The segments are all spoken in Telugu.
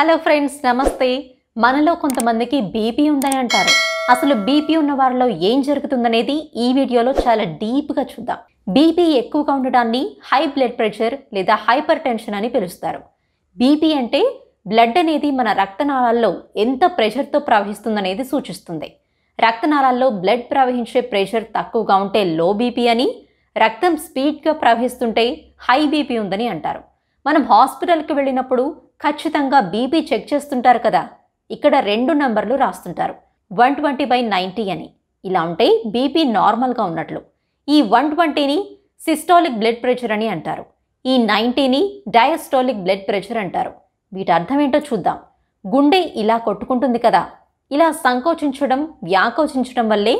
హలో ఫ్రెండ్స్ నమస్తే మనలో కొంతమందికి బీపీ ఉందని అంటారు అసలు బీపీ ఉన్న వారిలో ఏం జరుగుతుందనేది ఈ వీడియోలో చాలా డీప్గా చూద్దాం బీపీ ఎక్కువగా ఉండడాన్ని హై బ్లడ్ ప్రెషర్ లేదా హైపర్ టెన్షన్ అని పిలుస్తారు బీపీ అంటే బ్లడ్ అనేది మన రక్తనాళాల్లో ఎంత ప్రెషర్తో ప్రవహిస్తుందనేది సూచిస్తుంది రక్తనాళాల్లో బ్లడ్ ప్రవహించే ప్రెషర్ తక్కువగా ఉంటే లో బీపీ అని రక్తం స్పీడ్గా ప్రవహిస్తుంటే హై బీపీ ఉందని అంటారు మనం హాస్పిటల్కి వెళ్ళినప్పుడు ఖచ్చితంగా బీపీ చెక్ చేస్తుంటారు కదా ఇక్కడ రెండు నంబర్లు రాస్తుంటారు వన్ ట్వంటీ బై నైంటీ అని ఇలా ఉంటే బీపీ నార్మల్గా ఉన్నట్లు ఈ వన్ ట్వంటీని సిస్టాలిక్ బ్లడ్ ప్రెషర్ అని అంటారు ఈ నైంటీని డయాస్టాలిక్ బ్లడ్ ప్రెషర్ అంటారు వీటి అర్థం ఏంటో చూద్దాం గుండె ఇలా కొట్టుకుంటుంది కదా ఇలా సంకోచించడం వ్యాకోచించడం వల్లే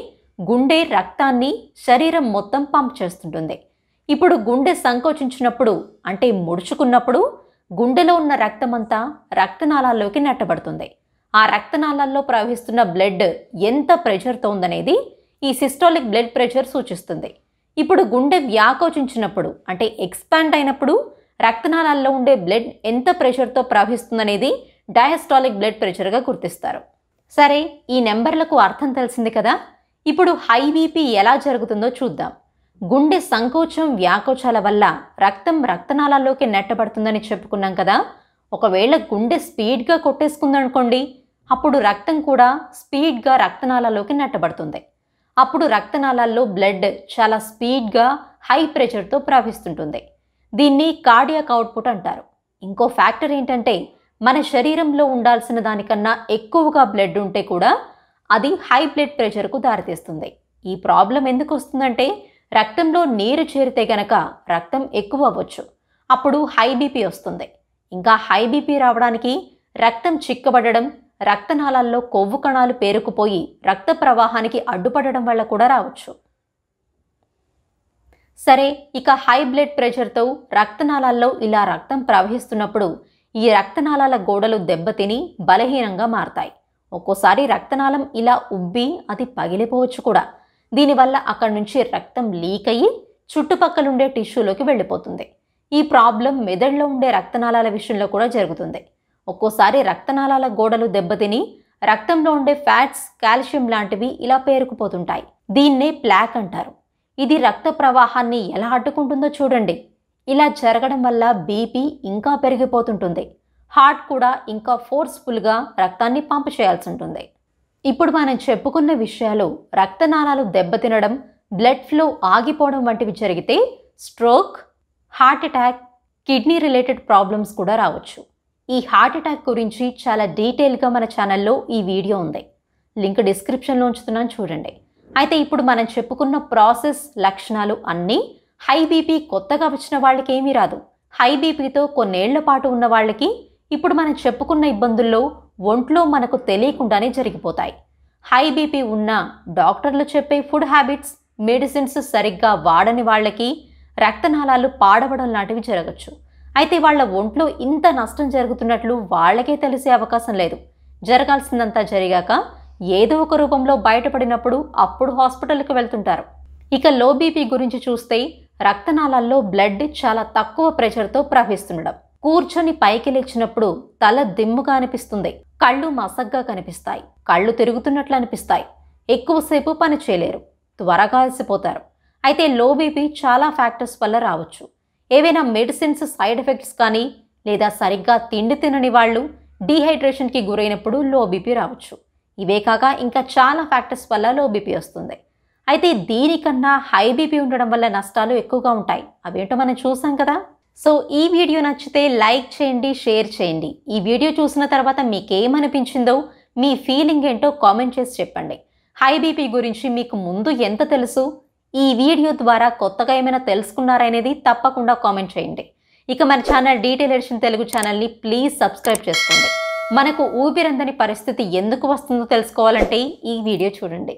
గుండె రక్తాన్ని శరీరం మొత్తం పంప్ చేస్తుంటుంది ఇప్పుడు గుండె సంకోచించినప్పుడు అంటే ముడుచుకున్నప్పుడు గుండెలో ఉన్న రక్తమంతా రక్తనాళాల్లోకి నెట్టబడుతుంది ఆ రక్తనాళాల్లో ప్రవహిస్తున్న బ్లడ్ ఎంత ప్రెషర్తో ఉందనేది ఈ సిస్టాలిక్ బ్లడ్ ప్రెషర్ సూచిస్తుంది ఇప్పుడు గుండె వ్యాకోచించినప్పుడు అంటే ఎక్స్పాండ్ అయినప్పుడు రక్తనాళాల్లో ఉండే బ్లడ్ ఎంత ప్రెషర్తో ప్రవహిస్తుందనేది డయాస్టాలిక్ బ్లడ్ ప్రెషర్గా గుర్తిస్తారు సరే ఈ నెంబర్లకు అర్థం తెలిసింది కదా ఇప్పుడు హై బీపీ ఎలా జరుగుతుందో చూద్దాం గుండె సంకోచం వ్యాకోచాల వల్ల రక్తం రక్తనాళాల్లోకి నెట్టబడుతుందని చెప్పుకున్నాం కదా ఒకవేళ గుండె స్పీడ్గా కొట్టేసుకుందనుకోండి అప్పుడు రక్తం కూడా స్పీడ్గా రక్తనాళాల్లోకి నెట్టబడుతుంది అప్పుడు రక్తనాళాల్లో బ్లడ్ చాలా స్పీడ్గా హై ప్రెషర్తో ప్రవహిస్తుంటుంది దీన్ని కార్డియాక్ అవుట్పుట్ అంటారు ఇంకో ఫ్యాక్టర్ ఏంటంటే మన శరీరంలో ఉండాల్సిన దానికన్నా ఎక్కువగా బ్లడ్ ఉంటే కూడా అది హై బ్లడ్ ప్రెషర్కు దారితీస్తుంది ఈ ప్రాబ్లం ఎందుకు వస్తుందంటే రక్తంలో నీరు చేరితే గనక రక్తం ఎక్కువ అవ్వచ్చు అప్పుడు హై బీపీ వస్తుంది ఇంకా హై బీపీ రావడానికి రక్తం చిక్కబడడం రక్తనాళాల్లో కొవ్వు కణాలు పేరుకుపోయి రక్త ప్రవాహానికి అడ్డుపడడం వల్ల కూడా రావచ్చు సరే ఇక హై బ్లడ్ ప్రెషర్తో రక్తనాళాల్లో ఇలా రక్తం ప్రవహిస్తున్నప్పుడు ఈ రక్తనాళాల గోడలు దెబ్బతిని బలహీనంగా మారతాయి ఒక్కోసారి రక్తనాళం ఇలా ఉబ్బి అది పగిలిపోవచ్చు కూడా దీనివల్ల అక్కడి నుంచి రక్తం లీక్ అయ్యి ఉండే టిష్యూలోకి వెళ్ళిపోతుంది ఈ ప్రాబ్లం మెదడులో ఉండే రక్తనాళాల విషయంలో కూడా జరుగుతుంది ఒక్కోసారి రక్తనాళాల గోడలు దెబ్బతిని రక్తంలో ఉండే ఫ్యాట్స్ కాల్షియం లాంటివి ఇలా పేరుకుపోతుంటాయి దీన్నే ప్లాక్ అంటారు ఇది రక్త ప్రవాహాన్ని ఎలా అడ్డుకుంటుందో చూడండి ఇలా జరగడం వల్ల బీపీ ఇంకా పెరిగిపోతుంటుంది హార్ట్ కూడా ఇంకా ఫోర్స్ఫుల్గా రక్తాన్ని పంప్ చేయాల్సి ఉంటుంది ఇప్పుడు మనం చెప్పుకున్న విషయాలు రక్తనాళాలు దెబ్బతినడం బ్లడ్ ఫ్లో ఆగిపోవడం వంటివి జరిగితే stroke heart attack kidney related problems కూడా రావచ్చు ఈ హార్ట్ అటాక్ గురించి చాలా డీటెయిల్గా మన ఛానల్లో ఈ వీడియో ఉంది లింక్ డిస్క్రిప్షన్లో ఉంచుతున్నాను చూడండి అయితే ఇప్పుడు మనం చెప్పుకున్న ప్రాసెస్ లక్షణాలు అన్నీ హై బీపీ కొత్తగా వచ్చిన వాళ్ళకి ఏమీ రాదు హై బీపీతో కొన్నేళ్ల పాటు ఉన్న వాళ్ళకి ఇప్పుడు మనం చెప్పుకున్న ఇబ్బందుల్లో ఒంట్లో మనకు తెలియకుండానే జరిగిపోతాయి హై బీపీ ఉన్నా డాక్టర్లు చెప్పే ఫుడ్ హ్యాబిట్స్ మెడిసిన్స్ సరిగ్గా వాడని వాళ్ళకి రక్తనాళాలు పాడవడం లాంటివి జరగచ్చు అయితే వాళ్ళ ఒంట్లో ఇంత నష్టం జరుగుతున్నట్లు వాళ్ళకే తెలిసే అవకాశం లేదు జరగాల్సిందంతా జరిగాక ఏదో ఒక రూపంలో బయటపడినప్పుడు అప్పుడు హాస్పిటల్కి వెళ్తుంటారు ఇక లో బీపీ గురించి చూస్తే రక్తనాళాల్లో బ్లడ్ చాలా తక్కువ ప్రెషర్తో ప్రవహిస్తుండడం కూర్చొని పైకి లేచినప్పుడు తల దిమ్ముగా అనిపిస్తుంది కళ్ళు మసగ్గా కనిపిస్తాయి కళ్ళు తిరుగుతున్నట్లు అనిపిస్తాయి ఎక్కువసేపు పని చేయలేరు త్వరగా అలసిపోతారు అయితే లో బీపీ చాలా ఫ్యాక్టర్స్ వల్ల రావచ్చు ఏవైనా మెడిసిన్స్ సైడ్ ఎఫెక్ట్స్ కానీ లేదా సరిగ్గా తిండి తినని వాళ్ళు డీహైడ్రేషన్కి గురైనప్పుడు లో బీపీ రావచ్చు ఇవే కాక ఇంకా చాలా ఫ్యాక్టర్స్ వల్ల లో బీపీ వస్తుంది అయితే దీనికన్నా హై బీపీ ఉండడం వల్ల నష్టాలు ఎక్కువగా ఉంటాయి అవేంటో మనం చూసాం కదా సో ఈ వీడియో నచ్చితే లైక్ చేయండి షేర్ చేయండి ఈ వీడియో చూసిన తర్వాత మీకేమనిపించిందో మీ ఫీలింగ్ ఏంటో కామెంట్ చేసి చెప్పండి హై బీపీ గురించి మీకు ముందు ఎంత తెలుసు ఈ వీడియో ద్వారా కొత్తగా ఏమైనా తెలుసుకున్నారనేది తప్పకుండా కామెంట్ చేయండి ఇక మన ఛానల్ డీటెయిల్ ఎడిషన్ తెలుగు ఛానల్ని ప్లీజ్ సబ్స్క్రైబ్ చేసుకోండి మనకు ఊపిరందని పరిస్థితి ఎందుకు వస్తుందో తెలుసుకోవాలంటే ఈ వీడియో చూడండి